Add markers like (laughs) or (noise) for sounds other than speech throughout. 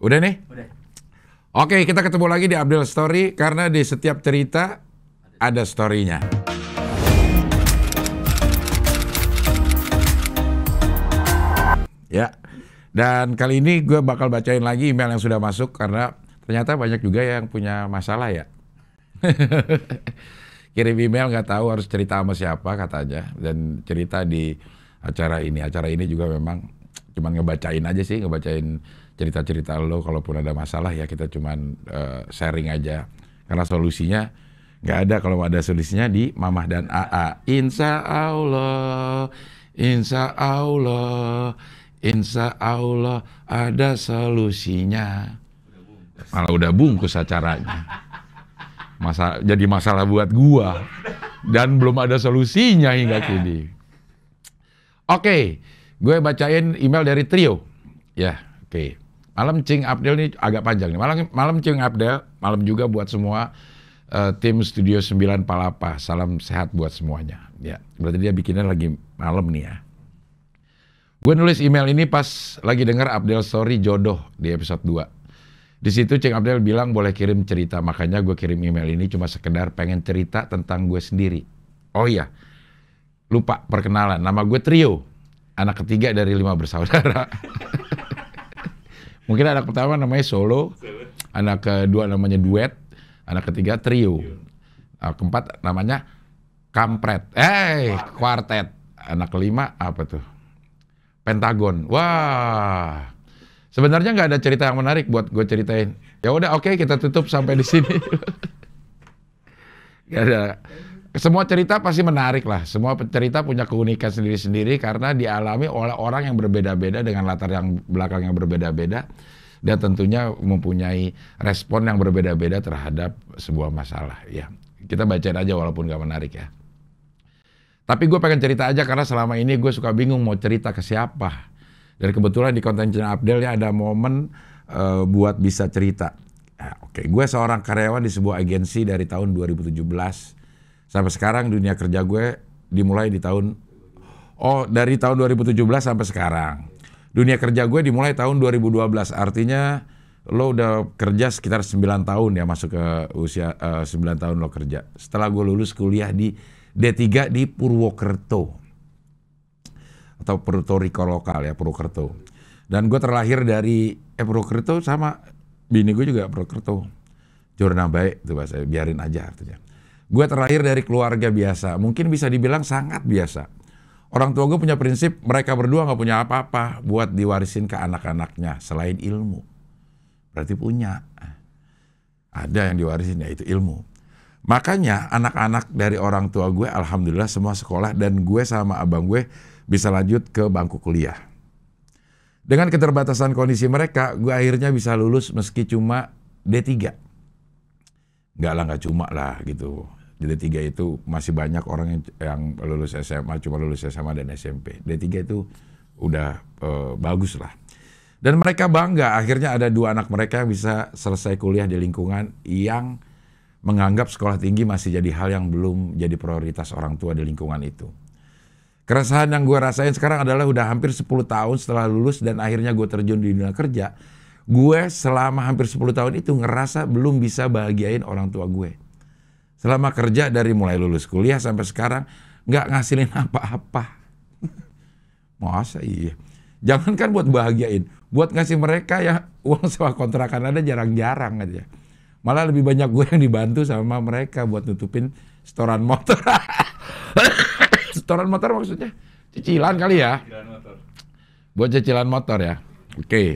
Udah nih? Udah. Oke, kita ketemu lagi di Abdul Story karena di setiap cerita ada story-nya. Ya. Dan kali ini gue bakal bacain lagi email yang sudah masuk karena ternyata banyak juga yang punya masalah ya. (laughs) Kirim email nggak tahu harus cerita sama siapa kata aja dan cerita di acara ini. Acara ini juga memang cuman ngebacain aja sih, ngebacain cerita-cerita lo kalaupun ada masalah ya kita cuman uh, sharing aja karena solusinya nggak ada kalau ada solusinya di mamah dan AA insya Allah insya Allah insya Allah ada solusinya malah udah bungkus acaranya masa jadi masalah buat gua dan belum ada solusinya hingga kini oke okay, gue bacain email dari trio ya yeah, oke okay. Malam Cing Abdel ini agak panjang nih. Malam malam Cing Abdel, malam juga buat semua uh, tim Studio 9 Palapa. Salam sehat buat semuanya. Ya, berarti dia bikinnya lagi malam nih ya. Gue nulis email ini pas lagi denger Abdel Story Jodoh di episode 2. Di situ Cing Abdel bilang boleh kirim cerita, makanya gue kirim email ini cuma sekedar pengen cerita tentang gue sendiri. Oh iya, lupa perkenalan, nama gue Trio, anak ketiga dari lima bersaudara. (laughs) Mungkin anak pertama namanya solo, anak kedua namanya duet, anak ketiga trio, anak keempat namanya kampret, eh Quartet, kuartet, anak kelima apa tuh? Pentagon. Wah, sebenarnya nggak ada cerita yang menarik buat gue ceritain. Ya udah, oke okay, kita tutup sampai di sini. (laughs) gak ada semua cerita pasti menarik lah. Semua cerita punya keunikan sendiri-sendiri karena dialami oleh orang yang berbeda-beda dengan latar yang belakang yang berbeda-beda dan tentunya mempunyai respon yang berbeda-beda terhadap sebuah masalah. Ya, kita baca aja walaupun gak menarik ya. Tapi gue pengen cerita aja karena selama ini gue suka bingung mau cerita ke siapa. Dan kebetulan di konten channel Abdel ya ada momen uh, buat bisa cerita. Nah, Oke, okay. gue seorang karyawan di sebuah agensi dari tahun 2017 Sampai sekarang dunia kerja gue dimulai di tahun oh dari tahun 2017 sampai sekarang. Dunia kerja gue dimulai tahun 2012. Artinya lo udah kerja sekitar 9 tahun ya masuk ke usia uh, eh, 9 tahun lo kerja. Setelah gue lulus kuliah di D3 di Purwokerto atau Puerto Rico lokal ya Purwokerto. Dan gue terlahir dari eh, Purwokerto sama bini gue juga Purwokerto. Jurna baik itu bahasa biarin aja artinya. Gue terlahir dari keluarga biasa, mungkin bisa dibilang sangat biasa. Orang tua gue punya prinsip mereka berdua gak punya apa-apa buat diwarisin ke anak-anaknya selain ilmu. Berarti punya. Ada yang diwarisin yaitu ilmu. Makanya anak-anak dari orang tua gue alhamdulillah semua sekolah dan gue sama abang gue bisa lanjut ke bangku kuliah. Dengan keterbatasan kondisi mereka, gue akhirnya bisa lulus meski cuma D3. Gak lah, enggak cuma lah gitu D3 itu masih banyak orang yang, yang lulus SMA, cuma lulus SMA dan SMP. D3 itu udah e, bagus lah. Dan mereka bangga, akhirnya ada dua anak mereka yang bisa selesai kuliah di lingkungan yang menganggap sekolah tinggi masih jadi hal yang belum jadi prioritas orang tua di lingkungan itu. Keresahan yang gue rasain sekarang adalah udah hampir 10 tahun setelah lulus dan akhirnya gue terjun di dunia kerja. Gue selama hampir 10 tahun itu ngerasa belum bisa bahagiain orang tua gue. Selama kerja dari mulai lulus kuliah sampai sekarang nggak ngasilin (laughs) apa-apa. Masa iya? Jangankan buat bahagiain, buat ngasih mereka ya (laughs) uang sewa kontrakan ada jarang-jarang aja. Malah lebih banyak gue yang dibantu sama mereka buat nutupin setoran motor. (laughs) setoran motor maksudnya cicilan kali ya. Buat cicilan motor ya. Oke. Okay.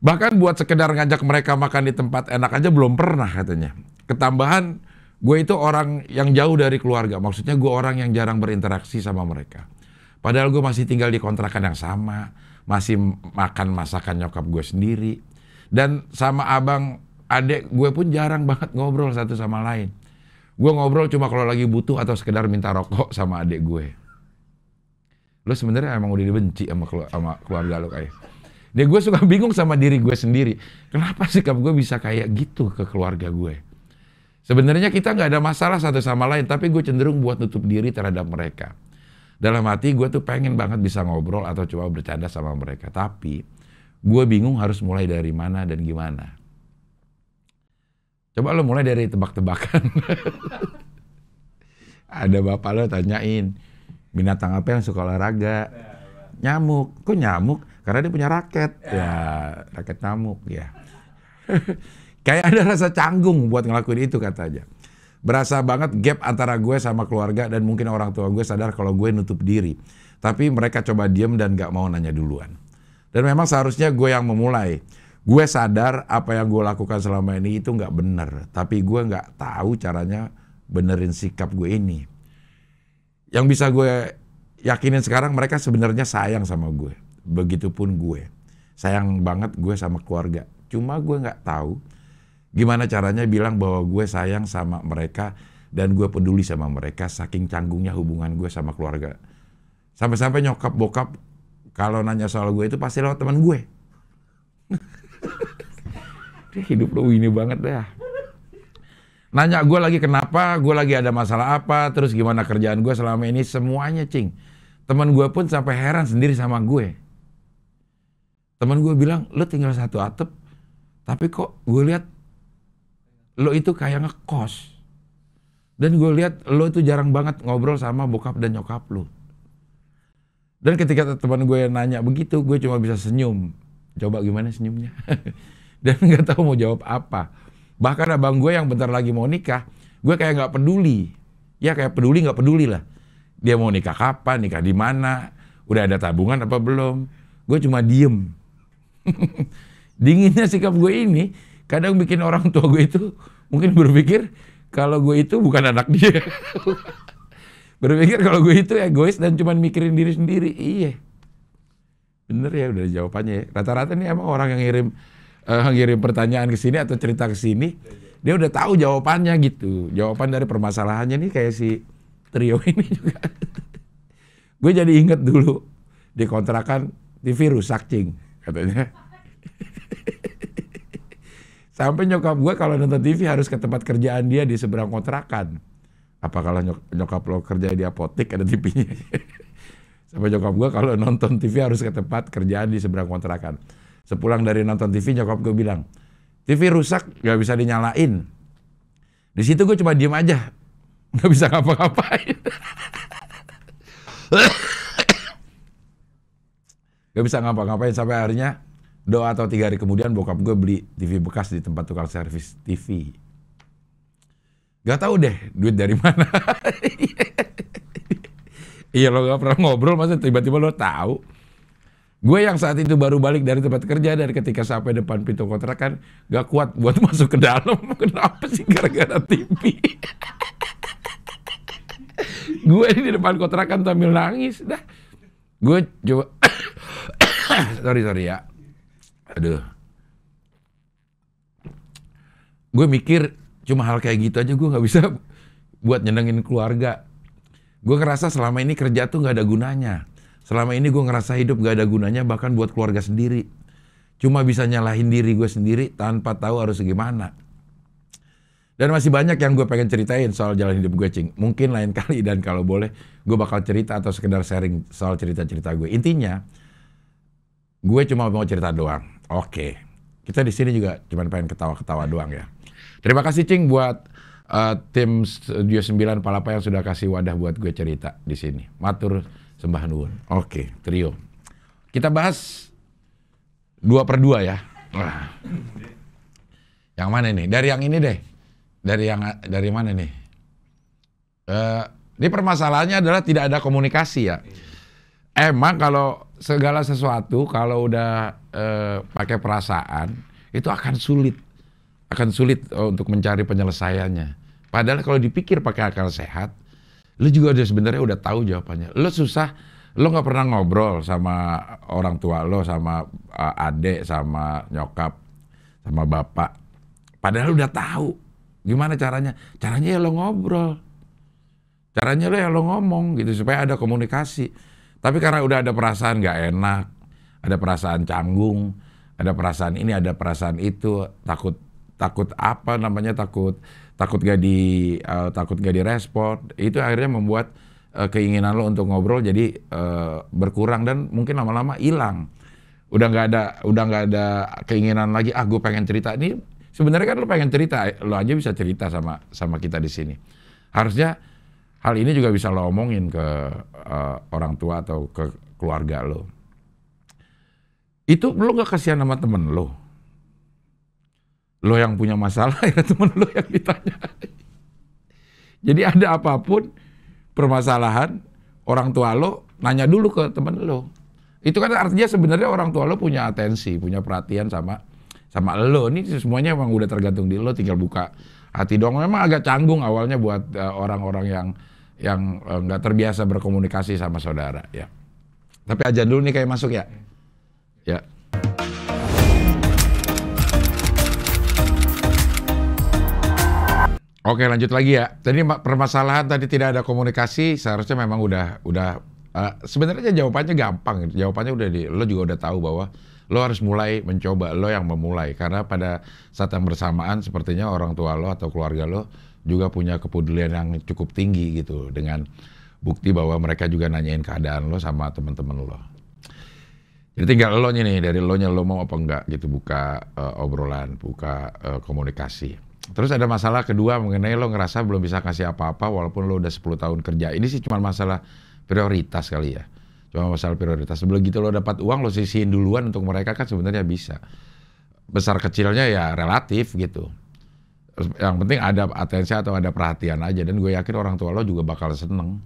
Bahkan buat sekedar ngajak mereka makan di tempat enak aja belum pernah katanya. Ketambahan Gue itu orang yang jauh dari keluarga, maksudnya gue orang yang jarang berinteraksi sama mereka. Padahal gue masih tinggal di kontrakan yang sama, masih makan masakan nyokap gue sendiri. Dan sama abang, adek gue pun jarang banget ngobrol satu sama lain. Gue ngobrol cuma kalau lagi butuh atau sekedar minta rokok sama adek gue. Lo sebenarnya emang udah dibenci sama, keluarga lo kayak. Dia gue suka (laughs) bingung sama diri gue sendiri. Kenapa sikap gue bisa kayak gitu ke keluarga gue? Sebenarnya kita nggak ada masalah satu sama lain, tapi gue cenderung buat nutup diri terhadap mereka. Dalam hati gue tuh pengen banget bisa ngobrol atau coba bercanda sama mereka, tapi gue bingung harus mulai dari mana dan gimana. Coba lo mulai dari tebak-tebakan. (laughs) ada bapak lo tanyain, binatang apa yang suka olahraga? Nyamuk. Kok nyamuk? Karena dia punya raket. Ya, raket nyamuk ya. (laughs) Kayak ada rasa canggung buat ngelakuin itu katanya. Berasa banget gap antara gue sama keluarga dan mungkin orang tua gue sadar kalau gue nutup diri. Tapi mereka coba diem dan gak mau nanya duluan. Dan memang seharusnya gue yang memulai. Gue sadar apa yang gue lakukan selama ini itu gak bener. Tapi gue gak tahu caranya benerin sikap gue ini. Yang bisa gue yakinin sekarang mereka sebenarnya sayang sama gue. Begitupun gue. Sayang banget gue sama keluarga. Cuma gue gak tahu Gimana caranya bilang bahwa gue sayang sama mereka dan gue peduli sama mereka saking canggungnya hubungan gue sama keluarga. Sampai-sampai nyokap bokap kalau nanya soal gue itu pasti lewat teman gue. (laughs) hidup lo ini banget dah. Nanya gue lagi kenapa, gue lagi ada masalah apa, terus gimana kerjaan gue selama ini, semuanya cing. Teman gue pun sampai heran sendiri sama gue. Teman gue bilang, lo tinggal satu atap, tapi kok gue lihat lo itu kayak ngekos. Dan gue lihat lo itu jarang banget ngobrol sama bokap dan nyokap lo. Dan ketika teman gue yang nanya begitu, gue cuma bisa senyum. Coba gimana senyumnya? (laughs) dan nggak tahu mau jawab apa. Bahkan abang gue yang bentar lagi mau nikah, gue kayak nggak peduli. Ya kayak peduli nggak peduli lah. Dia mau nikah kapan, nikah di mana, udah ada tabungan apa belum. Gue cuma diem. (laughs) Dinginnya sikap gue ini kadang bikin orang tua gue itu mungkin berpikir kalau gue itu bukan anak dia. (laughs) berpikir kalau gue itu egois dan cuma mikirin diri sendiri. Iya. Bener ya udah jawabannya ya. Rata-rata nih emang orang yang ngirim uh, ngirim pertanyaan ke sini atau cerita ke sini, dia udah tahu jawabannya gitu. Jawaban dari permasalahannya nih kayak si trio (laughs) ini juga. gue jadi inget dulu di kontrakan TV rusak katanya. Sampai nyokap gue kalau nonton TV harus ke tempat kerjaan dia di seberang kontrakan. Apa kalau nyok nyokap lo kerja di apotek ada TV-nya? (laughs) Sampai nyokap gue kalau nonton TV harus ke tempat kerjaan di seberang kontrakan. Sepulang dari nonton TV nyokap gue bilang, TV rusak gak bisa dinyalain. Di situ gue cuma diem aja, Gak bisa ngapa-ngapain. (laughs) gak bisa ngapa-ngapain sampai akhirnya Doa atau tiga hari kemudian bokap gue beli TV bekas di tempat tukang servis TV. Gak tau deh duit dari mana. (laughs) iya lo gak pernah ngobrol masa tiba-tiba lo tahu. Gue yang saat itu baru balik dari tempat kerja dari ketika sampai depan pintu kontrakan gak kuat buat (laughs) masuk ke dalam. Kenapa sih gara-gara TV? (laughs) gue di depan kontrakan sambil nangis dah. Gue coba (coughs) sorry sorry ya aduh gue mikir cuma hal kayak gitu aja gue nggak bisa (laughs) buat nyenengin keluarga gue ngerasa selama ini kerja tuh nggak ada gunanya selama ini gue ngerasa hidup gak ada gunanya bahkan buat keluarga sendiri cuma bisa nyalahin diri gue sendiri tanpa tahu harus gimana dan masih banyak yang gue pengen ceritain soal jalan hidup gue cing mungkin lain (laughs) kali dan kalau boleh gue bakal cerita atau sekedar sharing soal cerita cerita gue intinya gue cuma mau cerita doang Oke. Kita di sini juga cuma pengen ketawa-ketawa doang ya. Terima kasih Cing buat uh, tim Studio 9 Palapa yang sudah kasih wadah buat gue cerita di sini. Matur sembah nuwun. Oke, trio. Kita bahas dua per dua ya. Yang mana nih? Dari yang ini deh. Dari yang dari mana nih? Uh, ini permasalahannya adalah tidak ada komunikasi ya. Iya emang kalau segala sesuatu kalau udah eh, pakai perasaan itu akan sulit akan sulit eh, untuk mencari penyelesaiannya. Padahal kalau dipikir pakai akal sehat, lu juga udah sebenarnya udah tahu jawabannya. Lu susah, lu nggak pernah ngobrol sama orang tua lo, sama uh, adik, sama nyokap, sama bapak. Padahal udah tahu gimana caranya. Caranya ya lo ngobrol. Caranya lo ya lo ngomong gitu supaya ada komunikasi. Tapi karena udah ada perasaan gak enak, ada perasaan canggung, ada perasaan ini, ada perasaan itu, takut takut apa namanya takut takut gak di uh, takut gak direspon itu akhirnya membuat uh, keinginan lo untuk ngobrol jadi uh, berkurang dan mungkin lama-lama hilang udah nggak ada udah nggak ada keinginan lagi ah gue pengen cerita ini sebenarnya kan lo pengen cerita lo aja bisa cerita sama sama kita di sini harusnya Hal ini juga bisa lo omongin ke uh, orang tua atau ke keluarga lo. Itu lo gak kasihan sama temen lo. Lo yang punya masalah, (laughs) ya temen lo yang ditanya. Jadi ada apapun permasalahan, orang tua lo nanya dulu ke temen lo. Itu kan artinya sebenarnya orang tua lo punya atensi, punya perhatian sama sama lo. Ini semuanya emang udah tergantung di lo, tinggal buka hati dong. Memang agak canggung awalnya buat eh, orang-orang uh, orang -orang yang yang eh, nggak uh, terbiasa berkomunikasi sama saudara ya. Tapi aja dulu nih kayak masuk ya. Ya. Oke lanjut lagi ya. Tadi permasalahan tadi tidak ada komunikasi seharusnya memang udah udah uh, sebenarnya jawabannya gampang. Gitu. Jawabannya udah di lo juga udah tahu bahwa lo harus mulai mencoba lo yang memulai karena pada saat yang bersamaan sepertinya orang tua lo atau keluarga lo juga punya kepedulian yang cukup tinggi gitu dengan bukti bahwa mereka juga nanyain keadaan lo sama temen-temen lo. Jadi tinggal lo nih dari lo nya lo mau apa enggak gitu buka uh, obrolan, buka uh, komunikasi. Terus ada masalah kedua mengenai lo ngerasa belum bisa kasih apa-apa walaupun lo udah 10 tahun kerja. Ini sih cuma masalah prioritas kali ya. Cuma masalah prioritas. Sebelum gitu lo dapat uang lo sisihin duluan untuk mereka kan sebenarnya bisa. Besar kecilnya ya relatif gitu yang penting ada atensi atau ada perhatian aja dan gue yakin orang tua lo juga bakal seneng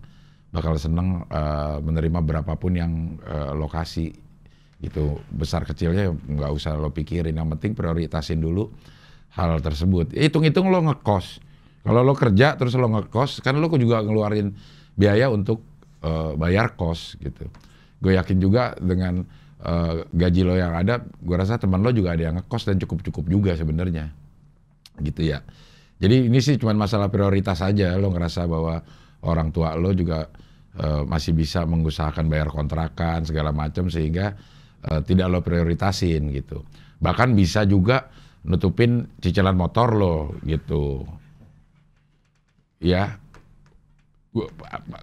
bakal seneng uh, menerima berapapun yang uh, lokasi gitu besar kecilnya nggak usah lo pikirin yang penting prioritasin dulu hal tersebut hitung-hitung lo ngekos kalau lo kerja terus lo ngekos kan lo juga ngeluarin biaya untuk uh, bayar kos gitu gue yakin juga dengan uh, gaji lo yang ada gue rasa teman lo juga ada yang ngekos dan cukup-cukup juga sebenarnya gitu ya. Jadi ini sih cuma masalah prioritas aja. Lo ngerasa bahwa orang tua lo juga uh, masih bisa mengusahakan bayar kontrakan segala macam sehingga uh, tidak lo prioritasin gitu. Bahkan bisa juga nutupin cicilan motor lo gitu. Ya.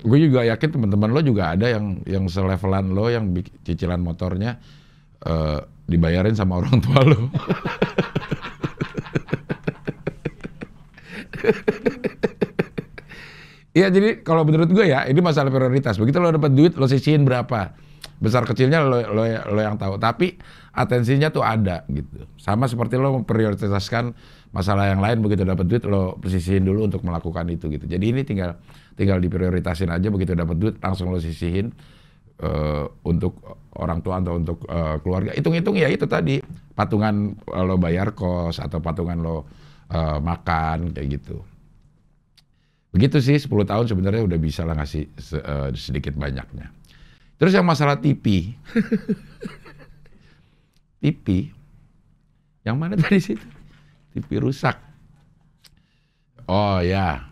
Gue juga yakin teman-teman lo juga ada yang yang selevelan lo yang cicilan motornya uh, dibayarin sama orang tua lo. (laughs) Iya jadi kalau menurut gue ya ini masalah prioritas. Begitu lo dapat duit lo sisihin berapa besar kecilnya lo, lo lo yang tahu. Tapi atensinya tuh ada gitu. Sama seperti lo memprioritaskan masalah yang lain begitu dapat duit lo sisihin dulu untuk melakukan itu gitu. Jadi ini tinggal tinggal diprioritasin aja begitu dapat duit langsung lo sisihin uh, untuk orang tua atau untuk uh, keluarga. Hitung-hitung ya itu tadi patungan eh, lo bayar kos atau patungan lo uh, makan kayak gitu. Begitu sih 10 tahun sebenarnya udah bisa lah ngasih uh, sedikit banyaknya. Terus yang masalah TV. (laughs) TV. Yang mana tadi situ? TV rusak. Oh ya.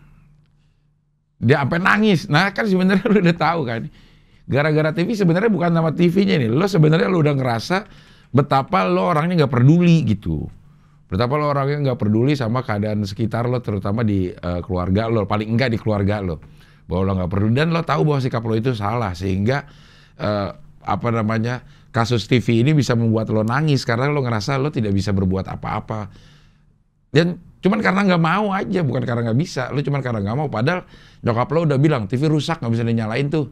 Dia apa nangis. Nah kan sebenarnya lu udah tahu kan. Gara-gara TV sebenarnya bukan nama TV-nya nih. Lo sebenarnya lu udah ngerasa betapa lo orangnya nggak peduli gitu. Betapa lo orangnya nggak peduli sama keadaan sekitar lo, terutama di uh, keluarga lo, paling enggak di keluarga lo, bahwa lo nggak peduli dan lo tahu bahwa sikap lo itu salah sehingga uh, apa namanya kasus TV ini bisa membuat lo nangis karena lo ngerasa lo tidak bisa berbuat apa-apa dan cuman karena nggak mau aja bukan karena nggak bisa lo cuman karena nggak mau padahal nyokap lo udah bilang TV rusak nggak bisa dinyalain tuh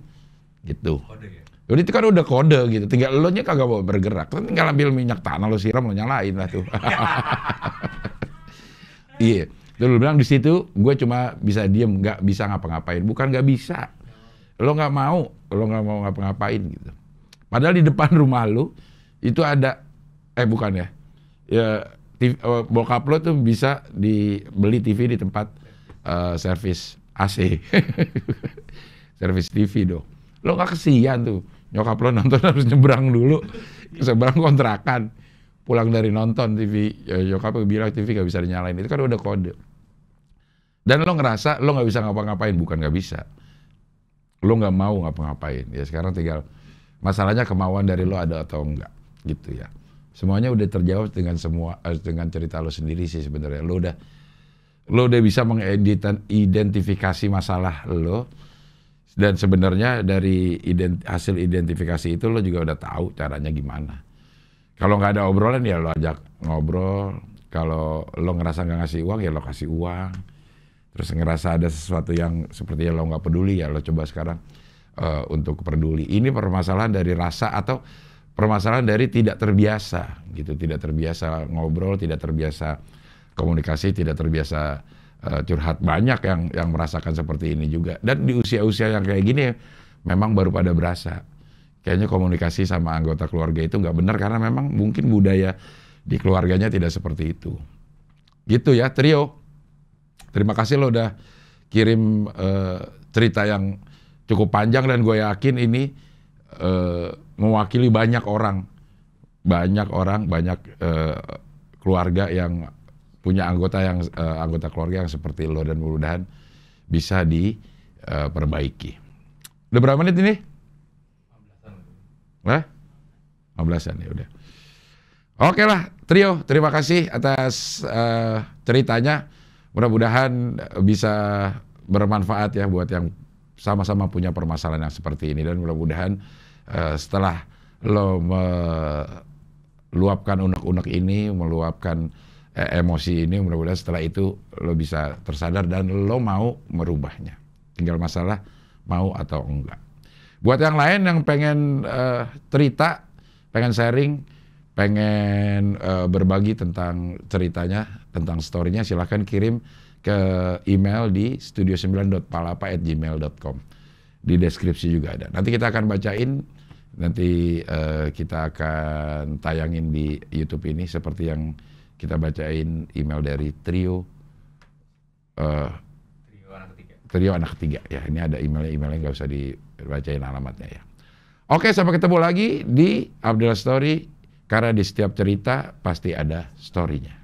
gitu. Kode jadi itu kan udah kode gitu, tinggal lo nya kagak mau bergerak. lo kan tinggal ambil minyak tanah lo siram lo nyalain lah tuh. (laughs) Iya. yeah. lo bilang di situ gue cuma bisa diem, nggak bisa ngapa-ngapain. Bukan nggak bisa, lo nggak mau, lo nggak mau ngapa-ngapain gitu. Padahal di depan (laughs) rumah lo itu ada, eh bukan ya, ya TV, eh, bokap lo tuh bisa dibeli TV di tempat uh, servis AC, (laughs) servis TV dong. Lo nggak kesian tuh nyokap lo nonton harus nyebrang dulu seberang kontrakan pulang dari nonton TV ya, nyokap bilang TV gak bisa dinyalain itu kan udah kode dan lo ngerasa lo gak bisa ngapa-ngapain bukan gak bisa lo gak mau ngapa-ngapain ya sekarang tinggal masalahnya kemauan dari lo ada atau enggak gitu ya semuanya udah terjawab dengan semua eh, dengan cerita lo sendiri sih sebenarnya lo udah lo udah bisa mengedit identifikasi masalah lo dan sebenarnya dari ident hasil identifikasi itu lo juga udah tahu caranya gimana. Kalau nggak ada obrolan ya lo ajak ngobrol. Kalau lo ngerasa nggak ngasih uang ya lo kasih uang. Terus ngerasa ada sesuatu yang seperti lo nggak peduli ya lo coba sekarang uh, untuk peduli. Ini permasalahan dari rasa atau permasalahan dari tidak terbiasa gitu tidak terbiasa ngobrol tidak terbiasa komunikasi tidak terbiasa uh, curhat banyak yang yang merasakan seperti ini juga. Dan di usia-usia yang kayak gini memang baru pada berasa. Kayaknya komunikasi sama anggota keluarga itu nggak benar karena memang mungkin budaya di keluarganya tidak seperti itu. Gitu ya, trio. Terima kasih lo udah kirim uh, cerita yang cukup panjang dan gue yakin ini uh, mewakili banyak orang, banyak orang, banyak uh, keluarga yang punya anggota yang uh, anggota keluarga yang seperti lo dan mudah-mudahan bisa diperbaiki. Eh, uh, udah berapa menit ini? 15 Lah? 15-an ya udah. Oke lah, Trio, terima kasih atas uh, ceritanya. Mudah-mudahan bisa bermanfaat ya buat yang sama-sama punya permasalahan yang seperti ini dan mudah-mudahan uh, setelah lo meluapkan unek-unek ini, meluapkan eh, emosi ini mudah-mudahan setelah itu lo bisa tersadar dan lo mau merubahnya. Tinggal masalah mau atau enggak. Buat yang lain yang pengen eh, cerita, pengen sharing, pengen eh, berbagi tentang ceritanya, tentang storynya silahkan kirim ke email di studio9.palapa@gmail.com. Di deskripsi juga ada. Nanti kita akan bacain, nanti uh, kita akan tayangin di YouTube ini seperti yang kita bacain email dari trio uh, trio anak ketiga trio anak ketiga ya ini ada emailnya emailnya nggak usah dibacain alamatnya ya oke sampai ketemu lagi di Abdul Story karena di setiap cerita pasti ada storynya